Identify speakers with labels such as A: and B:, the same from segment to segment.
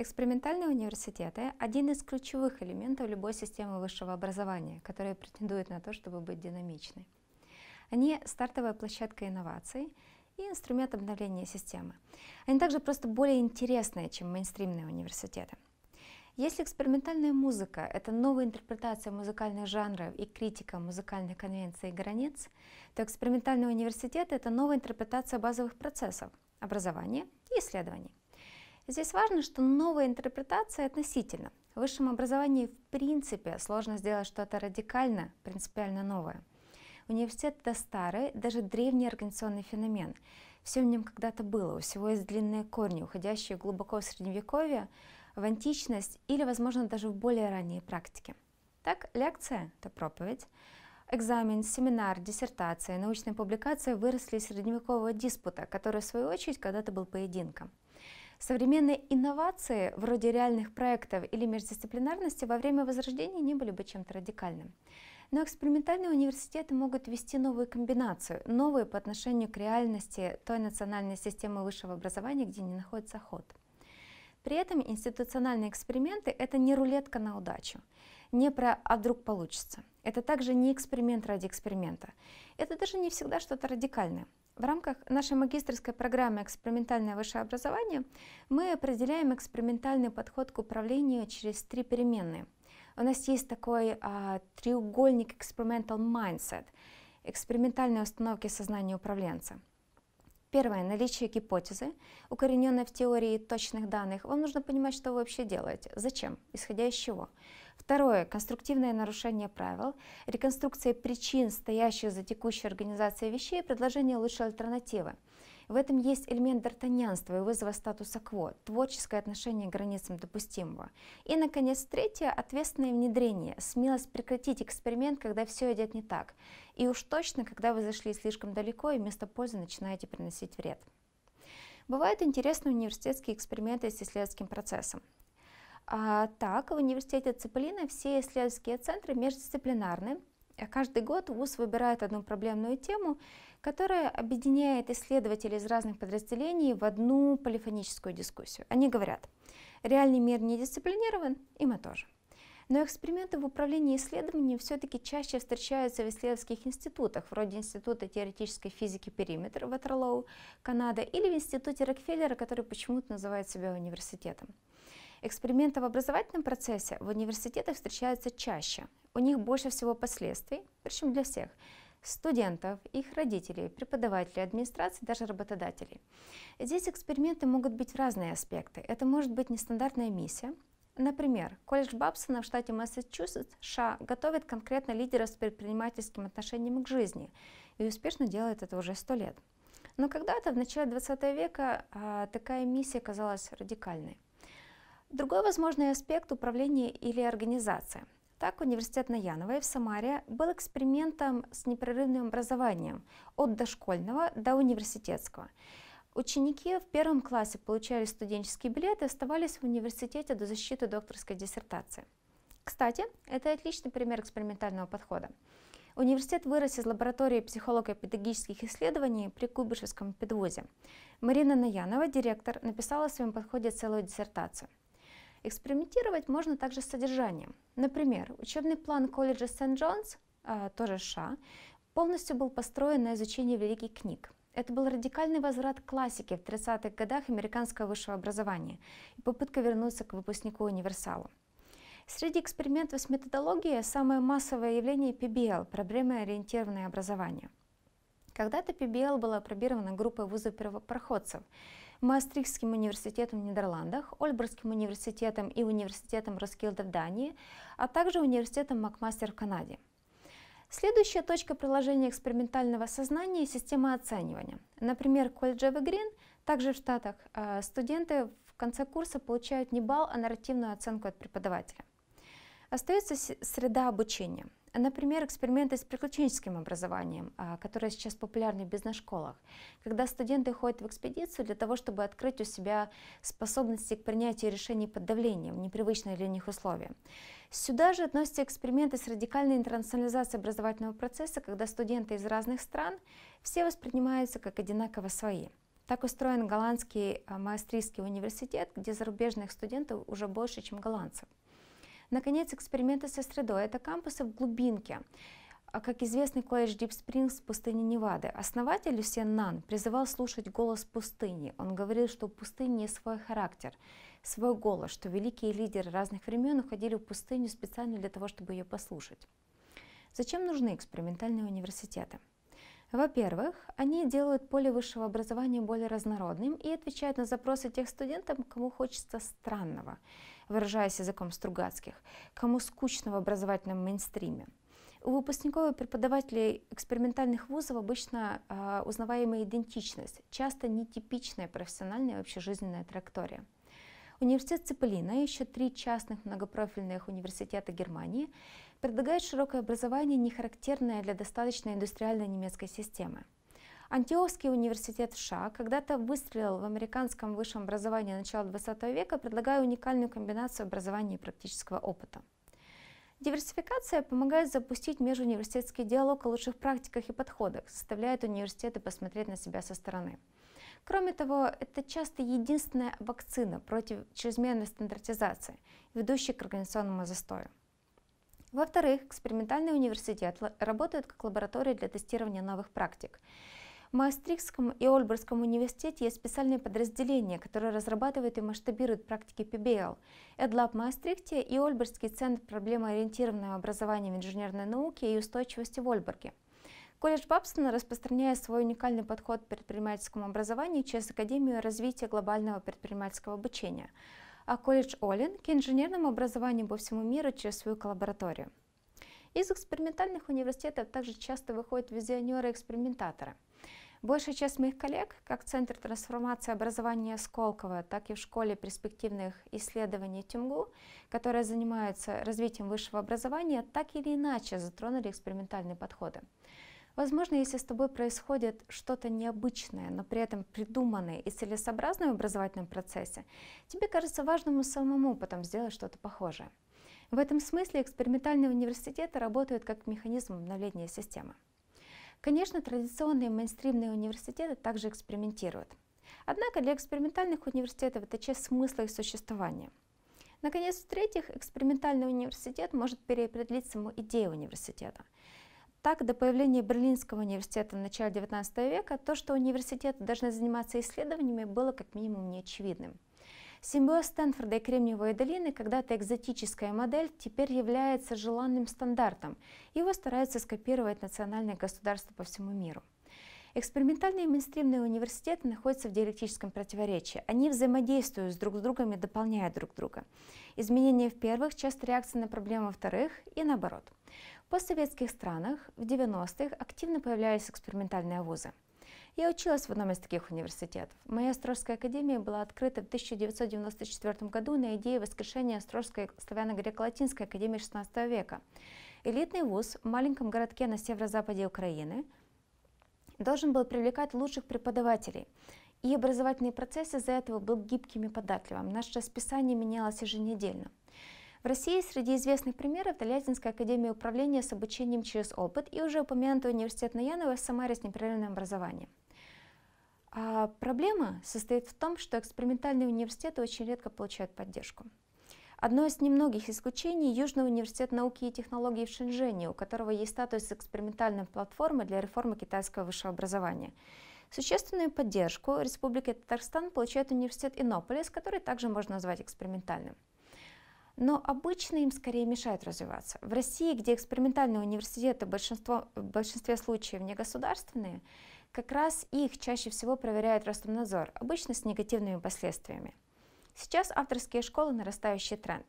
A: Экспериментальные университеты – один из ключевых элементов любой системы высшего образования, которая претендует на то, чтобы быть динамичной. Они – стартовая площадка инноваций и инструмент обновления системы. Они также просто более интересные, чем мейнстримные университеты. Если экспериментальная музыка — это новая интерпретация музыкальных жанров и критика музыкальных конвенций и границ, то экспериментальный университет — это новая интерпретация базовых процессов образования и исследований. Здесь важно, что новая интерпретация относительно. В высшем образовании в принципе сложно сделать что-то радикально, принципиально новое. Университет — это старый, даже древний организационный феномен. Все в нем когда-то было, у всего есть длинные корни, уходящие глубоко в Средневековье, в античность или, возможно, даже в более ранние практики. Так, лекция — это проповедь, экзамен, семинар, диссертация, научная публикация выросли из средневекового диспута, который, в свою очередь, когда-то был поединком. Современные инновации вроде реальных проектов или междисциплинарности во время возрождения не были бы чем-то радикальным. Но экспериментальные университеты могут ввести новую комбинацию, новую по отношению к реальности той национальной системы высшего образования, где не находится ход. При этом институциональные эксперименты – это не рулетка на удачу, не про «а вдруг получится». Это также не эксперимент ради эксперимента. Это даже не всегда что-то радикальное – в рамках нашей магистрской программы «Экспериментальное высшее образование» мы определяем экспериментальный подход к управлению через три переменные. У нас есть такой а, треугольник experimental mindset – экспериментальные установки сознания управленца – Первое. Наличие гипотезы, укорененной в теории точных данных. Вам нужно понимать, что вы вообще делаете, зачем, исходя из чего. Второе. Конструктивное нарушение правил, реконструкция причин, стоящих за текущей организацией вещей, предложение лучшей альтернативы. В этом есть элемент д'Артаньянства и вызова статуса кво, творческое отношение к границам допустимого. И, наконец, третье – ответственное внедрение, смелость прекратить эксперимент, когда все идет не так. И уж точно, когда вы зашли слишком далеко и вместо пользы начинаете приносить вред. Бывают интересные университетские эксперименты с исследовательским процессом. А, так, в университете Цепелина все исследовательские центры междисциплинарны. Каждый год ВУЗ выбирает одну проблемную тему которая объединяет исследователей из разных подразделений в одну полифоническую дискуссию. Они говорят, реальный мир не дисциплинирован, и мы тоже. Но эксперименты в управлении исследованием все-таки чаще встречаются в исследовательских институтах, вроде Института теоретической физики периметр Ватерлоу, Канада, или в Институте Рокфеллера, который почему-то называет себя университетом. Эксперименты в образовательном процессе в университетах встречаются чаще. У них больше всего последствий, причем для всех студентов, их родителей, преподавателей, администрации, даже работодателей. Здесь эксперименты могут быть в разные аспекты. Это может быть нестандартная миссия, Например, колледж Бабсона в штате Массачусетс, США, готовит конкретно лидера с предпринимательским отношением к жизни и успешно делает это уже сто лет. Но когда-то, в начале 20 века, а, такая миссия казалась радикальной. Другой возможный аспект – управление или организация – так, университет Наяновой в Самаре был экспериментом с непрерывным образованием от дошкольного до университетского. Ученики в первом классе получали студенческие билеты и оставались в университете до защиты докторской диссертации. Кстати, это отличный пример экспериментального подхода. Университет вырос из лаборатории психолого-педагогических исследований при Кубышевском педвузе. Марина Наянова, директор, написала о своем подходе целую диссертацию. Экспериментировать можно также с содержанием. Например, учебный план колледжа Сент-Джонс, а, тоже США, полностью был построен на изучении великих книг. Это был радикальный возврат к классике в 30-х годах американского высшего образования и попытка вернуться к выпускнику универсала. Среди экспериментов с методологией самое массовое явление PBL – проблемоориентированное образование. Когда-то PBL была опробирована группой вузов первопроходцев, Маастрихтским университетом в Нидерландах, Ольборгским университетом и университетом Роскилда в Дании, а также университетом Макмастер в Канаде. Следующая точка приложения экспериментального сознания – система оценивания. Например, колледжевый грин, также в Штатах, э, студенты в конце курса получают не балл, а нарративную оценку от преподавателя. Остается среда обучения – Например, эксперименты с приключенческим образованием, а, которые сейчас популярны в бизнес-школах, когда студенты ходят в экспедицию для того, чтобы открыть у себя способности к принятию решений под давлением, в непривычные для них условия. Сюда же относятся эксперименты с радикальной интернационализацией образовательного процесса, когда студенты из разных стран все воспринимаются как одинаково свои. Так устроен голландский а, Маастрийский университет, где зарубежных студентов уже больше, чем голландцев. Наконец, эксперименты со средой. Это кампусы в глубинке. А, как известный колледж Дип Спрингс в пустыне Невады, основатель Люсен Нан призывал слушать голос пустыни. Он говорил, что у пустыни есть свой характер, свой голос, что великие лидеры разных времен уходили в пустыню специально для того, чтобы ее послушать. Зачем нужны экспериментальные университеты? Во-первых, они делают поле высшего образования более разнородным и отвечают на запросы тех студентов, кому хочется странного выражаясь языком Стругацких, кому скучно в образовательном мейнстриме. У выпускников и преподавателей экспериментальных вузов обычно э, узнаваемая идентичность, часто нетипичная профессиональная и общежизненная траектория. Университет Цепелина и еще три частных многопрофильных университета Германии предлагают широкое образование, не характерное для достаточно индустриальной немецкой системы. Антиохский университет США когда-то выстрелил в американском высшем образовании начала XX века, предлагая уникальную комбинацию образования и практического опыта. Диверсификация помогает запустить межуниверситетский диалог о лучших практиках и подходах, заставляет университеты посмотреть на себя со стороны. Кроме того, это часто единственная вакцина против чрезмерной стандартизации, ведущей к организационному застою. Во-вторых, экспериментальный университет работает как лаборатория для тестирования новых практик. В Маастрихтском и Ольборгском университете есть специальные подразделения, которые разрабатывают и масштабируют практики PBL. EdLab в Маастрихте и Ольборгский центр проблемоориентированного образования в инженерной науке и устойчивости в Ольберге. Колледж Бабстона распространяет свой уникальный подход к предпринимательскому образованию через Академию развития глобального предпринимательского обучения, а колледж Олин к инженерному образованию по всему миру через свою коллабораторию. Из экспериментальных университетов также часто выходят визионеры-экспериментаторы – Большая часть моих коллег, как в Центре трансформации образования Сколково, так и в Школе перспективных исследований ТЮМГУ, которые занимаются развитием высшего образования, так или иначе затронули экспериментальные подходы. Возможно, если с тобой происходит что-то необычное, но при этом придуманное и целесообразное в образовательном процессе, тебе кажется важным самому потом сделать что-то похожее. В этом смысле экспериментальные университеты работают как механизм обновления системы. Конечно, традиционные мейнстримные университеты также экспериментируют. Однако для экспериментальных университетов это часть смысла их существования. Наконец, в-третьих, экспериментальный университет может переопределить саму идею университета. Так, до появления Берлинского университета в начале XIX века то, что университеты должны заниматься исследованиями, было как минимум неочевидным. Симбиоз Стэнфорда и Кремниевой долины, когда-то экзотическая модель, теперь является желанным стандартом. Его стараются скопировать национальные государства по всему миру. Экспериментальные и мейнстримные университеты находятся в диалектическом противоречии. Они взаимодействуют с друг с другом и дополняют друг друга. Изменения в первых часто реакция на проблемы во-вторых и наоборот. В постсоветских странах в 90-х активно появлялись экспериментальные вузы. Я училась в одном из таких университетов. Моя Острожская академия была открыта в 1994 году на идее воскрешения Острожской славяно-греко-латинской академии XVI века. Элитный вуз в маленьком городке на северо-западе Украины должен был привлекать лучших преподавателей. И образовательный процесс из-за этого был гибким и податливым. Наше расписание менялось еженедельно. В России среди известных примеров Тольяттинская академия управления с обучением через опыт и уже упомянутый университет Наянова в Самаре с непрерывным образованием. А проблема состоит в том, что экспериментальные университеты очень редко получают поддержку. Одно из немногих исключений – Южный университет науки и технологий в Шэньчжэне, у которого есть статус экспериментальной платформы для реформы китайского высшего образования. Существенную поддержку Республики Татарстан получает университет Иннополис, который также можно назвать экспериментальным но обычно им скорее мешает развиваться. В России, где экспериментальные университеты большинство, в большинстве случаев не государственные, как раз их чаще всего проверяет Роскомнадзор, обычно с негативными последствиями. Сейчас авторские школы – нарастающий тренд.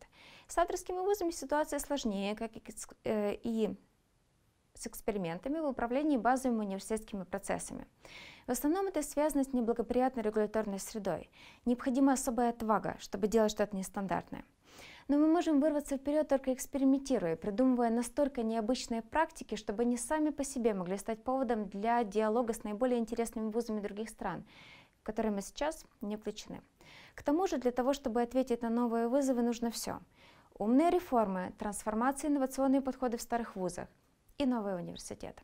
A: С авторскими вузами ситуация сложнее, как э, и с экспериментами в управлении базовыми университетскими процессами. В основном это связано с неблагоприятной регуляторной средой. Необходима особая отвага, чтобы делать что-то нестандартное – но мы можем вырваться вперед только экспериментируя, придумывая настолько необычные практики, чтобы они сами по себе могли стать поводом для диалога с наиболее интересными вузами других стран, в которые мы сейчас не включены. К тому же для того, чтобы ответить на новые вызовы, нужно все. Умные реформы, трансформации инновационные подходы в старых вузах и новые университеты.